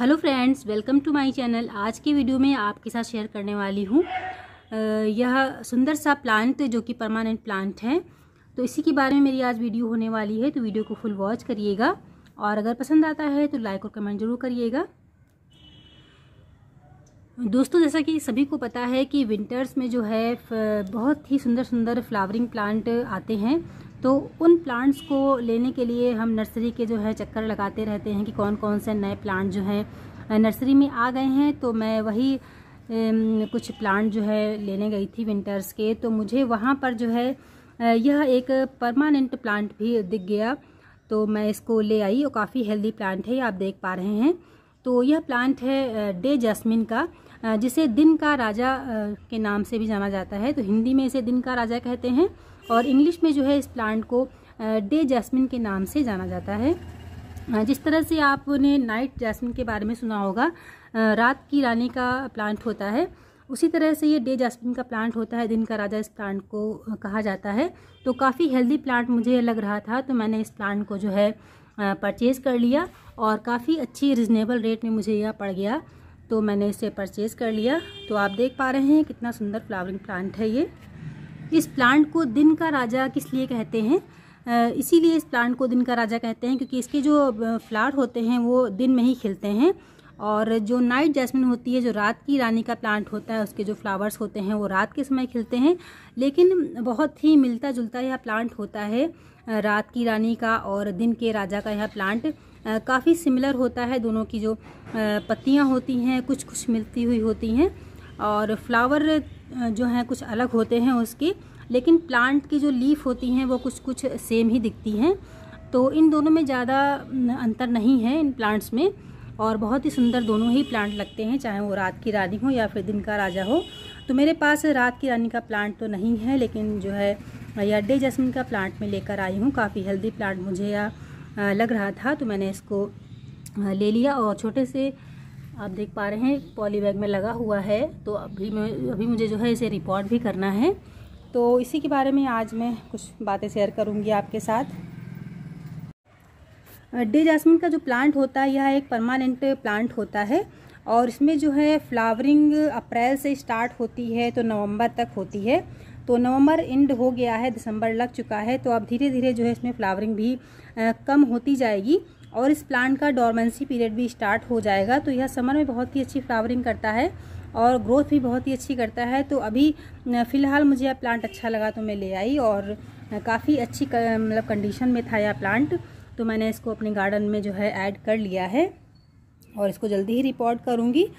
hello friends welcome to my channel आज की video में आपके साथ शेयर करने वाली हूँ यह सुंदर सा प्लांट जो कि परमानेंट प्लांट है तो इसी के बारे में मेरी आज वीडियो होने वाली है तो वीडियो को फुल वॉच करिएगा और अगर पसंद आता है तो लाइक और कमेंट जरूर करिएगा दोस्तों जैसा कि सभी को पता है कि विंटर्स में जो है बहुत ही सुंदर सुंदर फ्लावरिंग प्लांट आते हैं तो उन प्लांट्स को लेने के लिए हम नर्सरी के जो है चक्कर लगाते रहते हैं कि कौन कौन से नए प्लांट जो हैं नर्सरी में आ गए हैं तो मैं वही कुछ प्लांट जो है लेने गई थी विंटर्स के तो मुझे वहाँ पर जो है यह एक परमानेंट प्लांट भी दिख गया तो मैं इसको ले आई और काफ़ी हेल्दी प्लांट है आप देख पा रहे हैं तो यह प्लांट है डे जैस्मिन का जिसे दिन का राजा के नाम से भी जाना जाता है तो हिंदी में इसे दिन का राजा कहते हैं और इंग्लिश में जो है इस प्लांट को डे जैस्मिन के नाम से जाना जाता है जिस तरह से आपने नाइट जैस्मिन के बारे में सुना होगा रात की रानी का प्लांट होता है उसी तरह से ये डे जैस्मिन का प्लांट होता है दिन का राजा इस प्लांट को कहा जाता है तो काफ़ी हेल्दी प्लांट मुझे लग रहा था तो मैंने इस प्लांट को जो है परचेज़ कर लिया और काफ़ी अच्छी रिजनेबल रेट में मुझे यह पड़ गया तो मैंने इसे परचेज़ कर लिया तो आप देख पा रहे हैं कितना सुंदर फ्लावरिंग प्लांट है ये इस प्लांट को दिन का राजा किस लिए कहते हैं इसीलिए इस प्लांट को दिन का राजा कहते हैं क्योंकि इसके जो फ्लावर होते हैं वो दिन में ही खिलते हैं और जो नाइट जैस्मिन होती है जो रात की रानी का प्लांट होता है उसके जो फ्लावर्स होते हैं वो रात के समय खिलते हैं लेकिन बहुत ही मिलता जुलता यह प्लांट होता है रात की रानी का और दिन के राजा का यह प्लांट काफ़ी सिमिलर होता है दोनों की जो पत्तियाँ होती हैं कुछ कुछ मिलती हुई होती हैं और फ्लावर जो हैं कुछ अलग होते हैं उसके लेकिन प्लांट की जो लीफ होती हैं वो कुछ कुछ सेम ही दिखती हैं तो इन दोनों में ज़्यादा अंतर नहीं है इन प्लांट्स में और बहुत ही सुंदर दोनों ही प्लांट लगते हैं चाहे वो रात की रानी हो या फिर दिन का राजा हो तो मेरे पास रात की रानी का प्लांट तो नहीं है लेकिन जो है या डे जैसमिन का प्लांट मैं लेकर आई हूँ काफ़ी हेल्दी प्लांट मुझे या लग रहा था तो मैंने इसको ले लिया और छोटे से आप देख पा रहे हैं पॉली बैग में लगा हुआ है तो अभी मैं अभी मुझे जो है इसे रिपोर्ट भी करना है तो इसी के बारे में आज मैं कुछ बातें शेयर करूँगी आपके साथ डे जासमिन का जो प्लांट होता है यह एक परमानेंट प्लांट होता है और इसमें जो है फ्लावरिंग अप्रैल से स्टार्ट होती है तो नवंबर तक होती है तो नवंबर एंड हो गया है दिसंबर लग चुका है तो अब धीरे धीरे जो है इसमें फ्लावरिंग भी कम होती जाएगी और इस प्लांट का डॉर्मेंसी पीरियड भी स्टार्ट हो जाएगा तो यह समर में बहुत ही अच्छी फ्लावरिंग करता है और ग्रोथ भी बहुत ही अच्छी करता है तो अभी फ़िलहाल मुझे यह प्लांट अच्छा लगा तो मैं ले आई और काफ़ी अच्छी मतलब कंडीशन में था यह प्लांट तो मैंने इसको अपने गार्डन में जो है ऐड कर लिया है और इसको जल्दी ही रिपोर्ट करूँगी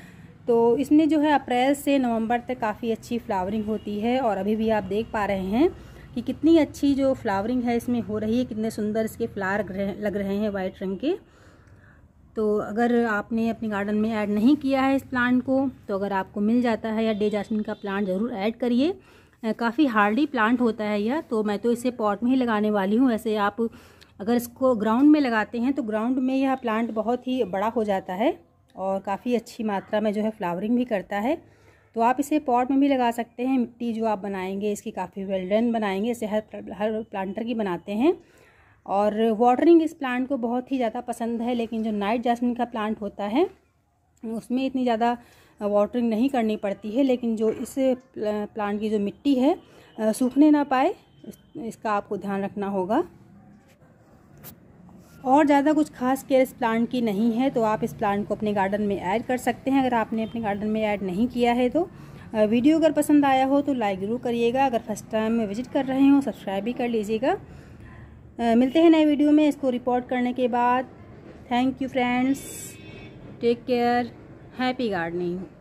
तो इसमें जो है अप्रैल से नवंबर तक काफ़ी अच्छी फ्लावरिंग होती है और अभी भी आप देख पा रहे हैं कि कितनी अच्छी जो फ्लावरिंग है इसमें हो रही है कितने सुंदर इसके फ्लावर लग रहे हैं वाइट रंग के तो अगर आपने अपने गार्डन में ऐड नहीं किया है इस प्लांट को तो अगर आपको मिल जाता है या डे जासमिन का प्लांट ज़रूर ऐड करिए काफ़ी हार्डी प्लांट होता है यह तो मैं तो इसे पॉट में ही लगाने वाली हूँ ऐसे आप अगर इसको ग्राउंड में लगाते हैं तो ग्राउंड में यह प्लांट बहुत ही बड़ा हो जाता है और काफ़ी अच्छी मात्रा में जो है फ्लावरिंग भी करता है तो आप इसे पॉट में भी लगा सकते हैं मिट्टी जो आप बनाएंगे इसकी काफ़ी वेल डन बनाएंगे इसे हर हर प्लांटर की बनाते हैं और वाटरिंग इस प्लांट को बहुत ही ज़्यादा पसंद है लेकिन जो नाइट जैस्मिन का प्लांट होता है उसमें इतनी ज़्यादा वाटरिंग नहीं करनी पड़ती है लेकिन जो इस प्लांट की जो मिट्टी है सूखने ना पाए इसका आपको ध्यान रखना होगा और ज़्यादा कुछ खास केयर इस प्लांट की नहीं है तो आप इस प्लांट को अपने गार्डन में ऐड कर सकते हैं अगर आपने अपने गार्डन में ऐड नहीं किया है तो वीडियो अगर पसंद आया हो तो लाइक ज़रूर करिएगा अगर फर्स्ट टाइम विजिट कर रहे हो सब्सक्राइब भी कर लीजिएगा मिलते हैं नए वीडियो में इसको रिपोर्ट करने के बाद thank you friends take care happy gardening